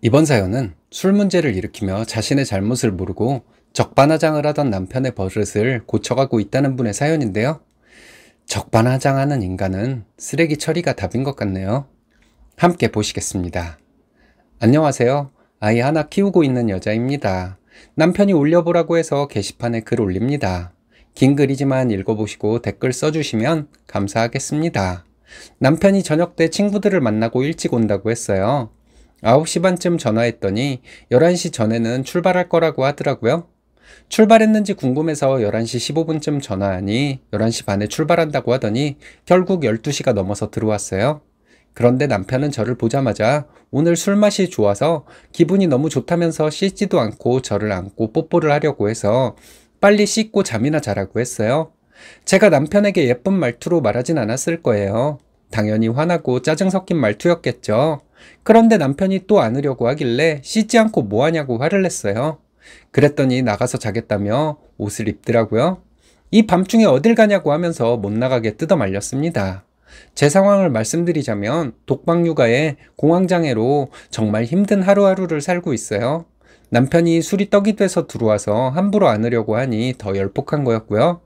이번 사연은 술 문제를 일으키며 자신의 잘못을 모르고 적반하장을 하던 남편의 버릇을 고쳐가고 있다는 분의 사연인데요. 적반하장하는 인간은 쓰레기 처리가 답인 것 같네요. 함께 보시겠습니다. 안녕하세요. 아이 하나 키우고 있는 여자입니다. 남편이 올려보라고 해서 게시판에 글 올립니다. 긴 글이지만 읽어보시고 댓글 써주시면 감사하겠습니다. 남편이 저녁 때 친구들을 만나고 일찍 온다고 했어요. 9시 반쯤 전화했더니 1 1시 전에는 출발할 거라고 하더라고요. 출발했는지 궁금해서 1 1시1 5 분쯤 전화하니 1 1시 반에 출발한다고 하더니 결국 1 2 시가 넘어서 들어왔어요. 그런데 남편은 저를 보자마자 오늘 술맛이 좋아서 기분이 너무 좋다면서 씻지도 않고 저를 안고 뽀뽀를 하려고 해서 빨리 씻고 잠이나 자라고 했어요. 제가 남편에게 예쁜 말투로 말하진 않았을 거예요. 당연히 화나고 짜증 섞인 말투였겠죠. 그런데 남편이 또 안으려고 하길래 씻지 않고 뭐하냐고 화를 냈어요. 그랬더니 나가서 자겠다며 옷을 입더라고요. 이 밤중에 어딜 가냐고 하면서 못 나가게 뜯어 말렸습니다. 제 상황을 말씀드리자면 독방 육아에 공황장애로 정말 힘든 하루하루를 살고 있어요. 남편이 술이 떡이 돼서 들어와서 함부로 안으려고 하니 더 열폭한 거였고요.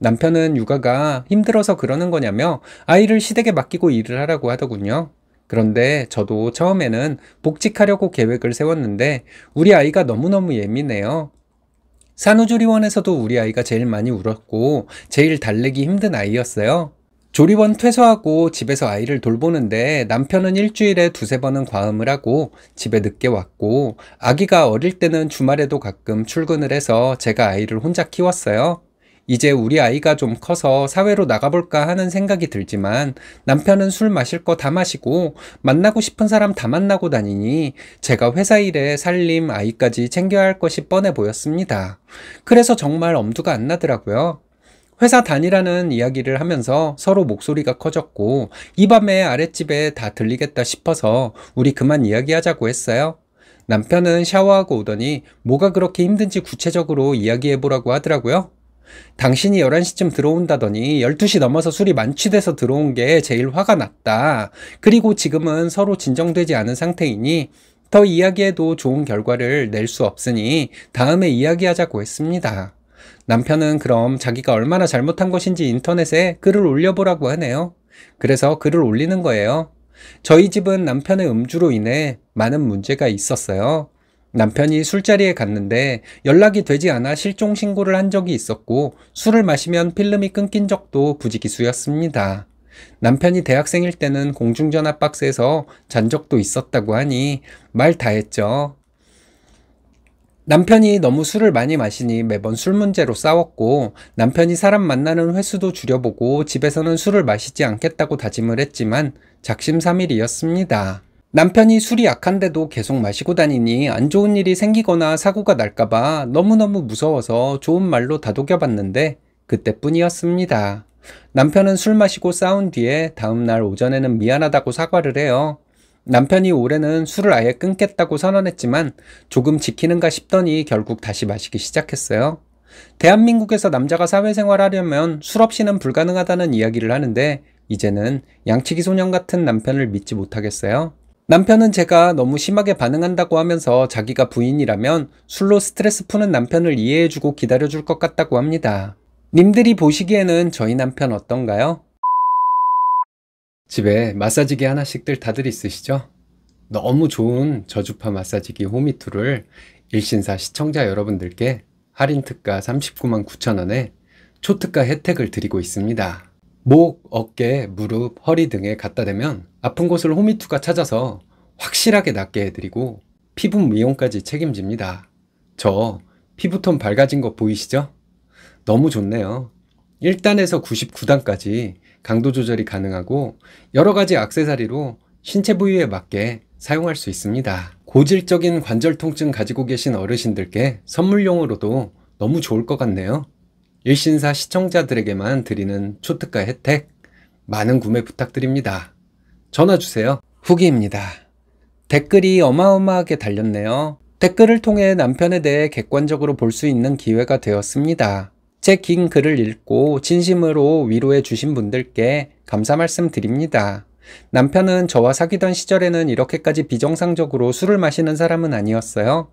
남편은 육아가 힘들어서 그러는 거냐며 아이를 시댁에 맡기고 일을 하라고 하더군요. 그런데 저도 처음에는 복직하려고 계획을 세웠는데 우리 아이가 너무너무 예민해요. 산후조리원에서도 우리 아이가 제일 많이 울었고 제일 달래기 힘든 아이였어요. 조리원 퇴소하고 집에서 아이를 돌보는데 남편은 일주일에 두세 번은 과음을 하고 집에 늦게 왔고 아기가 어릴 때는 주말에도 가끔 출근을 해서 제가 아이를 혼자 키웠어요. 이제 우리 아이가 좀 커서 사회로 나가볼까 하는 생각이 들지만 남편은 술 마실 거 다 마시고 만나고 싶은 사람 다 만나고 다니니 제가 회사 일에 살림 아이까지 챙겨야 할 것이 뻔해 보였습니다. 그래서 정말 엄두가 안 나더라고요. 회사 다니라는 이야기를 하면서 서로 목소리가 커졌고 이 밤에 아랫집에 다 들리겠다 싶어서 우리 그만 이야기하자고 했어요. 남편은 샤워하고 오더니 뭐가 그렇게 힘든지 구체적으로 이야기해보라고 하더라고요. 당신이 11시쯤 들어온다더니 12시 넘어서 술이 만취돼서 들어온 게 제일 화가 났다. 그리고 지금은 서로 진정되지 않은 상태이니 더 이야기해도 좋은 결과를 낼 수 없으니 다음에 이야기하자고 했습니다. 남편은 그럼 자기가 얼마나 잘못한 것인지 인터넷에 글을 올려보라고 하네요. 그래서 글을 올리는 거예요. 저희 집은 남편의 음주로 인해 많은 문제가 있었어요. 남편이 술자리에 갔는데 연락이 되지 않아 실종 신고를 한 적이 있었고 술을 마시면 필름이 끊긴 적도 부지기수였습니다. 남편이 대학생일 때는 공중전화 박스에서 잔 적도 있었다고 하니 말 다했죠. 남편이 너무 술을 많이 마시니 매번 술 문제로 싸웠고 남편이 사람 만나는 횟수도 줄여보고 집에서는 술을 마시지 않겠다고 다짐을 했지만 작심삼일이었습니다. 남편이 술이 약한데도 계속 마시고 다니니 안 좋은 일이 생기거나 사고가 날까봐 너무너무 무서워서 좋은 말로 다독여봤는데 그때뿐이었습니다. 남편은 술 마시고 싸운 뒤에 다음날 오전에는 미안하다고 사과를 해요. 남편이 올해는 술을 아예 끊겠다고 선언했지만 조금 지키는가 싶더니 결국 다시 마시기 시작했어요. 대한민국에서 남자가 사회생활 하려면 술 없이는 불가능하다는 이야기를 하는데 이제는 양치기 소년 같은 남편을 믿지 못하겠어요. 남편은 제가 너무 심하게 반응한다고 하면서 자기가 부인이라면 술로 스트레스 푸는 남편을 이해해주고 기다려줄 것 같다고 합니다. 님들이 보시기에는 저희 남편 어떤가요? 집에 마사지기 하나씩들 다들 있으시죠? 너무 좋은 저주파 마사지기 호미투를 일신사 시청자 여러분들께 할인 특가 39만 9천원에 초특가 혜택을 드리고 있습니다. 목, 어깨, 무릎, 허리 등에 갖다 대면 아픈 곳을 호미투가 찾아서 확실하게 낫게 해드리고 피부 미용까지 책임집니다. 저 피부톤 밝아진 거 보이시죠? 너무 좋네요. 1단에서 99단까지 강도 조절이 가능하고 여러 가지 악세사리로 신체 부위에 맞게 사용할 수 있습니다. 고질적인 관절 통증 가지고 계신 어르신들께 선물용으로도 너무 좋을 것 같네요. 일신사 시청자들에게만 드리는 초특가 혜택 많은 구매 부탁드립니다. 전화 주세요. 후기입니다. 댓글이 어마어마하게 달렸네요. 댓글을 통해 남편에 대해 객관적으로 볼 수 있는 기회가 되었습니다. 제 긴 글을 읽고 진심으로 위로해 주신 분들께 감사 말씀 드립니다. 남편은 저와 사귀던 시절에는 이렇게까지 비정상적으로 술을 마시는 사람은 아니었어요.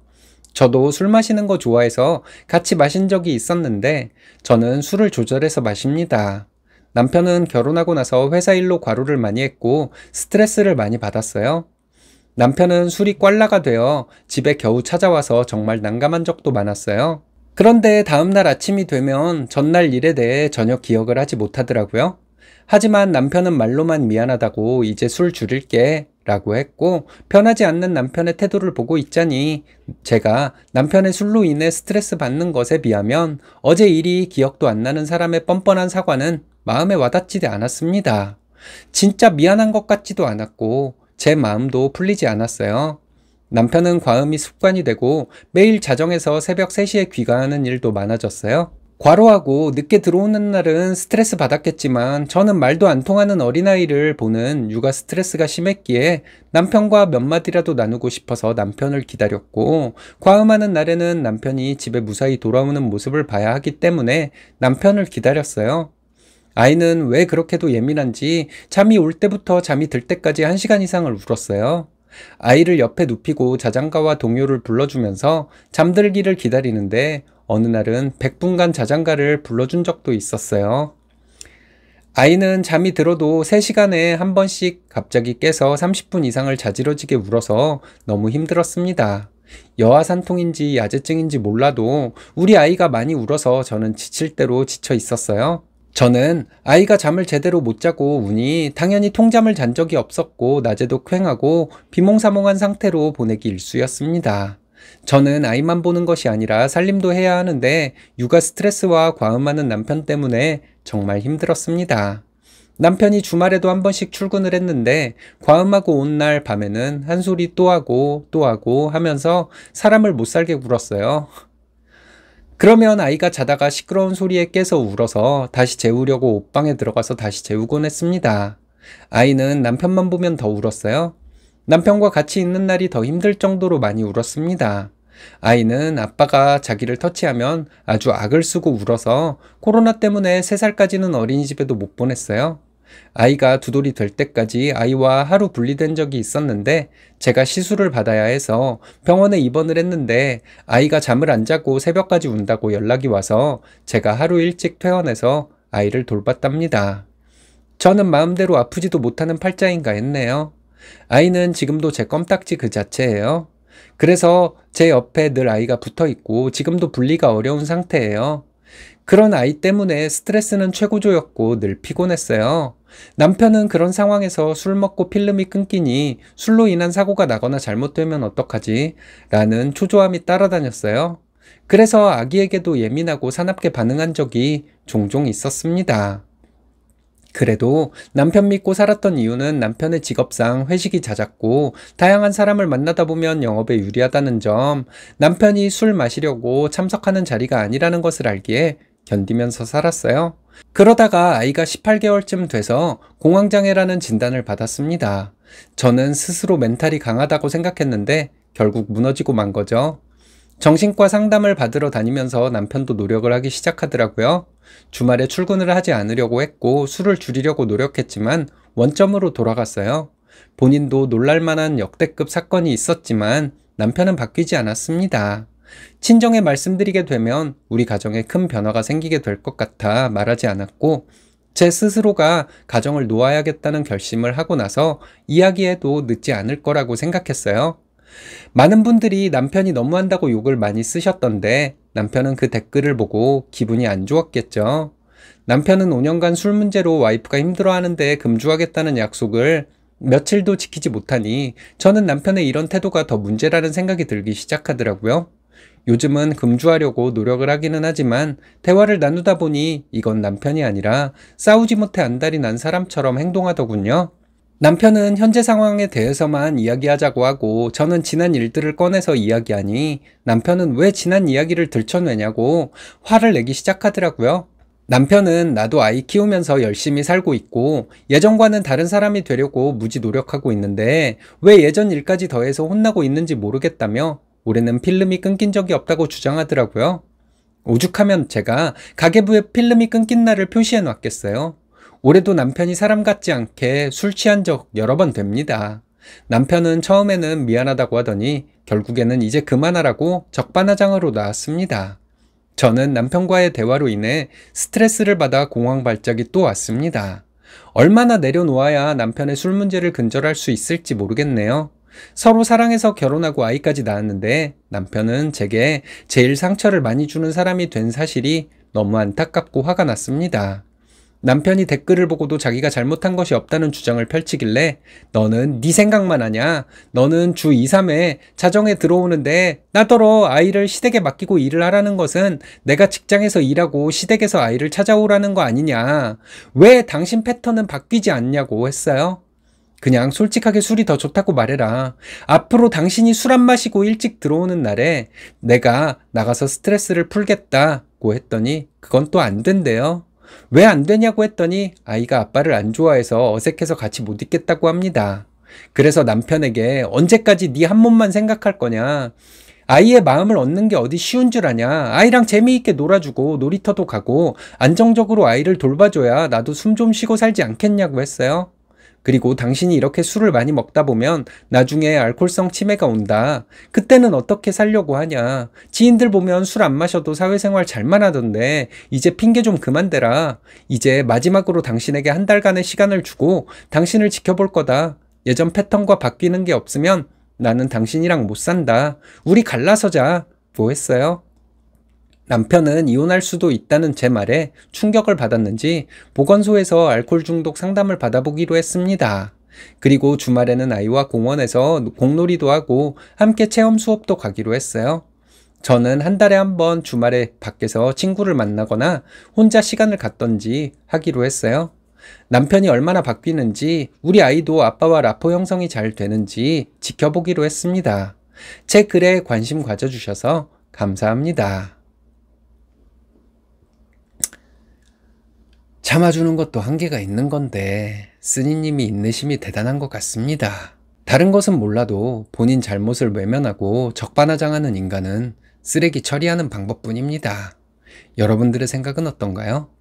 저도 술 마시는 거 좋아해서 같이 마신 적이 있었는데 저는 술을 조절해서 마십니다. 남편은 결혼하고 나서 회사 일로 과로를 많이 했고 스트레스를 많이 받았어요. 남편은 술이 꽐라가 되어 집에 겨우 찾아와서 정말 난감한 적도 많았어요. 그런데 다음날 아침이 되면 전날 일에 대해 전혀 기억을 하지 못하더라고요. 하지만 남편은 말로만 미안하다고 이제 술 줄일게 라고 했고 변하지 않는 남편의 태도를 보고 있자니 제가 남편의 술로 인해 스트레스 받는 것에 비하면 어제 일이 기억도 안 나는 사람의 뻔뻔한 사과는 마음에 와닿지 않았습니다. 진짜 미안한 것 같지도 않았고 제 마음도 풀리지 않았어요. 남편은 과음이 습관이 되고 매일 자정에서 새벽 3시에 귀가하는 일도 많아졌어요. 과로하고 늦게 들어오는 날은 스트레스 받았겠지만 저는 말도 안 통하는 어린아이를 보는 육아 스트레스가 심했기에 남편과 몇 마디라도 나누고 싶어서 남편을 기다렸고 과음하는 날에는 남편이 집에 무사히 돌아오는 모습을 봐야 하기 때문에 남편을 기다렸어요. 아이는 왜 그렇게도 예민한지 잠이 올 때부터 잠이 들 때까지 1시간 이상을 울었어요. 아이를 옆에 눕히고 자장가와 동요를 불러주면서 잠들기를 기다리는데 어느 날은 100분간 자장가를 불러준 적도 있었어요. 아이는 잠이 들어도 3시간에 한 번씩 갑자기 깨서 30분 이상을 자지러지게 울어서 너무 힘들었습니다. 여아산통인지 야재증인지 몰라도 우리 아이가 많이 울어서 저는 지칠 대로 지쳐 있었어요. 저는 아이가 잠을 제대로 못 자고 우니 당연히 통잠을 잔 적이 없었고 낮에도 쾌행하고 비몽사몽한 상태로 보내기 일쑤였습니다. 저는 아이만 보는 것이 아니라 살림도 해야 하는데 육아 스트레스와 과음 하는 남편 때문에 정말 힘들었습니다. 남편이 주말에도 한 번씩 출근을 했는데 과음하고 온 날 밤에는 한 소리 또 하고 또 하고 하면서 사람을 못 살게 굴었어요. 그러면 아이가 자다가 시끄러운 소리에 깨서 울어서 다시 재우려고 옷방에 들어가서 다시 재우곤 했습니다. 아이는 남편만 보면 더 울었어요. 남편과 같이 있는 날이 더 힘들 정도로 많이 울었습니다. 아이는 아빠가 자기를 터치하면 아주 악을 쓰고 울어서 코로나 때문에 3살까지는 어린이집에도 못 보냈어요. 아이가 두돌이 될 때까지 아이와 하루 분리된 적이 있었는데 제가 시술을 받아야 해서 병원에 입원을 했는데 아이가 잠을 안 자고 새벽까지 운다고 연락이 와서 제가 하루 일찍 퇴원해서 아이를 돌봤답니다. 저는 마음대로 아프지도 못하는 팔자인가 했네요. 아이는 지금도 제 껌딱지 그 자체예요. 그래서 제 옆에 늘 아이가 붙어 있고 지금도 분리가 어려운 상태예요. 그런 아이 때문에 스트레스는 최고조였고 늘 피곤했어요. 남편은 그런 상황에서 술 먹고 필름이 끊기니 술로 인한 사고가 나거나 잘못되면 어떡하지? 라는 초조함이 따라다녔어요. 그래서 아기에게도 예민하고 사납게 반응한 적이 종종 있었습니다. 그래도 남편 믿고 살았던 이유는 남편의 직업상 회식이 잦았고 다양한 사람을 만나다 보면 영업에 유리하다는 점, 남편이 술 마시려고 참석하는 자리가 아니라는 것을 알기에 견디면서 살았어요. 그러다가 아이가 18개월쯤 돼서 공황장애라는 진단을 받았습니다. 저는 스스로 멘탈이 강하다고 생각했는데 결국 무너지고 만 거죠. 정신과 상담을 받으러 다니면서 남편도 노력을 하기 시작하더라고요. 주말에 출근을 하지 않으려고 했고 술을 줄이려고 노력했지만 원점으로 돌아갔어요. 본인도 놀랄만한 역대급 사건이 있었지만 남편은 바뀌지 않았습니다. 친정에 말씀드리게 되면 우리 가정에 큰 변화가 생기게 될 것 같아 말하지 않았고 제 스스로가 가정을 놓아야겠다는 결심을 하고 나서 이야기해도 늦지 않을 거라고 생각했어요. 많은 분들이 남편이 너무한다고 욕을 많이 쓰셨던데 남편은 그 댓글을 보고 기분이 안 좋았겠죠. 남편은 5년간 술 문제로 와이프가 힘들어하는데 금주하겠다는 약속을 며칠도 지키지 못하니 저는 남편의 이런 태도가 더 문제라는 생각이 들기 시작하더라고요. 요즘은 금주하려고 노력을 하기는 하지만 대화를 나누다 보니 이건 남편이 아니라 싸우지 못해 안달이 난 사람처럼 행동하더군요. 남편은 현재 상황에 대해서만 이야기하자고 하고 저는 지난 일들을 꺼내서 이야기하니 남편은 왜 지난 이야기를 들춰내냐고 화를 내기 시작하더라고요. 남편은 나도 아이 키우면서 열심히 살고 있고 예전과는 다른 사람이 되려고 무지 노력하고 있는데 왜 예전 일까지 더해서 혼나고 있는지 모르겠다며 올해는 필름이 끊긴 적이 없다고 주장하더라고요. 오죽하면 제가 가계부에 필름이 끊긴 날을 표시해 놨겠어요. 올해도 남편이 사람 같지 않게 술 취한 적 여러 번 됩니다. 남편은 처음에는 미안하다고 하더니 결국에는 이제 그만하라고 적반하장으로 나왔습니다. 저는 남편과의 대화로 인해 스트레스를 받아 공황 발작이 또 왔습니다. 얼마나 내려놓아야 남편의 술 문제를 근절할 수 있을지 모르겠네요. 서로 사랑해서 결혼하고 아이까지 낳았는데 남편은 제게 제일 상처를 많이 주는 사람이 된 사실이 너무 안타깝고 화가 났습니다. 남편이 댓글을 보고도 자기가 잘못한 것이 없다는 주장을 펼치길래 너는 네 생각만 하냐? 너는 주 2, 3회 자정에 들어오는데 나더러 아이를 시댁에 맡기고 일을 하라는 것은 내가 직장에서 일하고 시댁에서 아이를 찾아오라는 거 아니냐? 왜 당신 패턴은 바뀌지 않냐고 했어요? 그냥 솔직하게 술이 더 좋다고 말해라. 앞으로 당신이 술 안 마시고 일찍 들어오는 날에 내가 나가서 스트레스를 풀겠다고 했더니 그건 또 안 된대요. 왜안 되냐고 했더니 아이가 아빠를 안 좋아해서 어색해서 같이 못 있겠다고 합니다. 그래서 남편에게 언제까지 네 한 몸만 생각할 거냐? 아이의 마음을 얻는 게 어디 쉬운 줄 아냐? 아이랑 재미있게 놀아주고 놀이터도 가고 안정적으로 아이를 돌봐줘야 나도 숨 좀 쉬고 살지 않겠냐고 했어요. 그리고 당신이 이렇게 술을 많이 먹다 보면 나중에 알코올성 치매가 온다. 그때는 어떻게 살려고 하냐. 지인들 보면 술 안 마셔도 사회생활 잘만 하던데 이제 핑계 좀 그만대라. 이제 마지막으로 당신에게 한 달간의 시간을 주고 당신을 지켜볼 거다. 예전 패턴과 바뀌는 게 없으면 나는 당신이랑 못 산다. 우리 갈라서자. 뭐 했어요? 남편은 이혼할 수도 있다는 제 말에 충격을 받았는지 보건소에서 알코올 중독 상담을 받아보기로 했습니다. 그리고 주말에는 아이와 공원에서 공놀이도 하고 함께 체험 수업도 가기로 했어요. 저는 한 달에 한 번 주말에 밖에서 친구를 만나거나 혼자 시간을 갖던지 하기로 했어요. 남편이 얼마나 바뀌는지 우리 아이도 아빠와 라포 형성이 잘 되는지 지켜보기로 했습니다. 제 글에 관심 가져주셔서 감사합니다. 참아주는 것도 한계가 있는 건데 스님님이 인내심이 대단한 것 같습니다. 다른 것은 몰라도 본인 잘못을 외면하고 적반하장하는 인간은 쓰레기 처리하는 방법뿐입니다. 여러분들의 생각은 어떤가요?